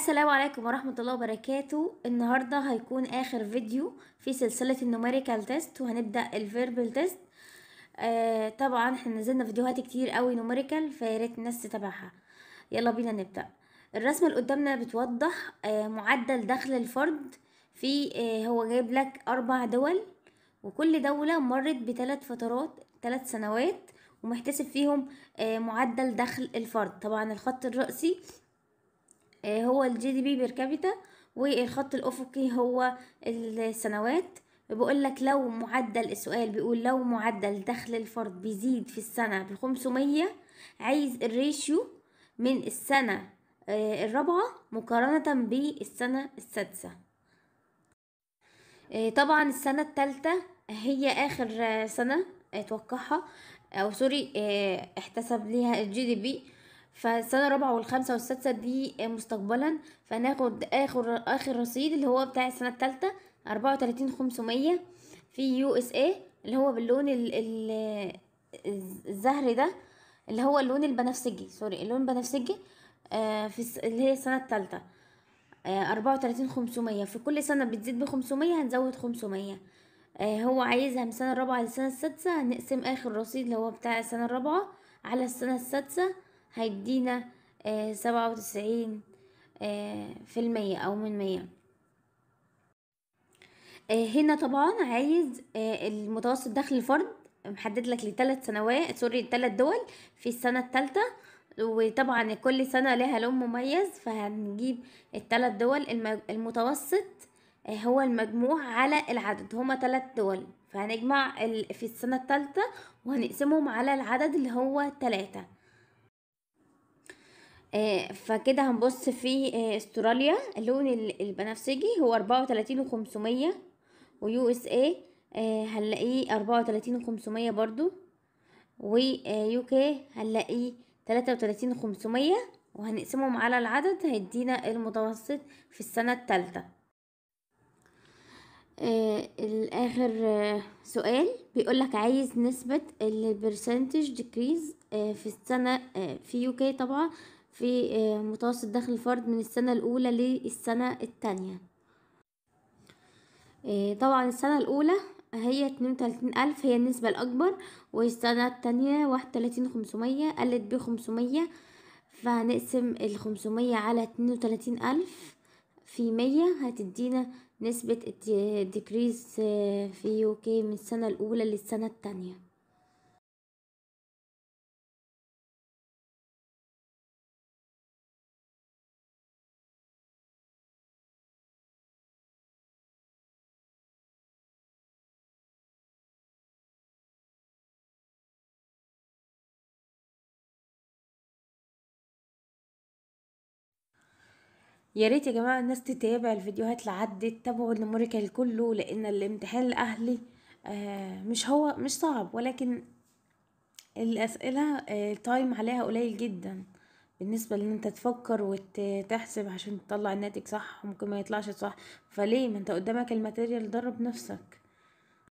السلام عليكم ورحمة الله وبركاته النهاردة هيكون آخر فيديو في سلسلة النوميريكال تيست وهنبدأ الفيربل تيست آه طبعا احنا نزلنا فيديوهات كتير قوي نوميريكال فياريت الناس تتابعها يلا بينا نبدأ الرسمة اللي قدامنا بتوضح آه معدل دخل الفرد في آه هو جايب لك أربع دول وكل دولة مرت بثلاث فترات ثلاث سنوات ومحتسب فيهم آه، معدل دخل الفرد طبعا الخط الرأسي آه، هو الجي دي بي بير كابيتا والخط الافقي هو السنوات بيقول لك لو معدل السؤال بيقول لو معدل دخل الفرد بيزيد في السنه ب 500 عايز الريشيو من السنه آه، الرابعه مقارنه بالسنه السادسه آه، طبعا السنه الثالثه هي اخر سنه اتوقعها او سوري احتسب ليها الجي دي بي فالسنه الرابعه والخامسه والسادسه دي مستقبلا فناخد اخر اخر رصيد اللي هو بتاع السنه الثالثه اربعة وتلاتين خمسمية في يو اس اي اللي هو باللون ال ال الزهري ده اللي هو اللون البنفسجي سوري اللون البنفسجي آه، في اللي هي السنه الثالثه آه، أربعة وتلاتين خمسمية في كل سنة بتزيد بخمسمية هنزود خمسمية آه، هو عايزها من السنة الرابعة للسنة السادسة هنقسم آخر رصيد اللي هو بتاع السنة الرابعة على السنة السادسة هيدينا آه، سبعة وتسعين آه، في المية أو من مية آه، هنا طبعا عايز المتوسط دخل الفرد محدد لك لثلاث سنوات سوري ثلاث دول في السنة الثالثة وطبعا كل سنة لها لون مميز فهنجيب الثلاث دول المتوسط هو المجموع على العدد هما ثلاث دول فهنجمع في السنة الثالثة وهنقسمهم على العدد اللي هو ثلاثة آه، فكده هنبص في آه، استراليا اللون البنفسجي هو أربعة وتلاتين وخمسمية ويو اس اي آه، هنلاقيه أربعة وتلاتين وخمسمية برضو ويو كي هنلاقيه تلاتة وتلاتين وخمسمية وهنقسمهم على العدد هيدينا المتوسط في السنة التالتة الآخر سؤال سؤال بيقولك عايز نسبة البرسنتج ديكريز في السنة في يو كي طبعا في آه، متوسط دخل الفرد من السنة الأولى للسنة التانية آه، طبعا السنة الأولى هي اتنين وتلاتين ألف هي النسبة الأكبر والسنة التانية واحد وتلاتين خمسمية قلت بيه خمسمية فهنقسم الخمسمية على اتنين وتلاتين ألف في مية هتدينا نسبة الديكريز آه، في يوكي من السنة الأولى للسنة التانية يا ريت يا جماعه الناس تتابع الفيديوهات اللي عدت تابعوا الميموريكال كله لان الامتحان الاهلي آه، مش هو مش صعب ولكن الاسئله آه، التايم عليها قليل جدا بالنسبه لان انت تفكر وتحسب عشان تطلع الناتج صح ممكن ما يطلعش صح فليه ما انت قدامك الماتيريال درب نفسك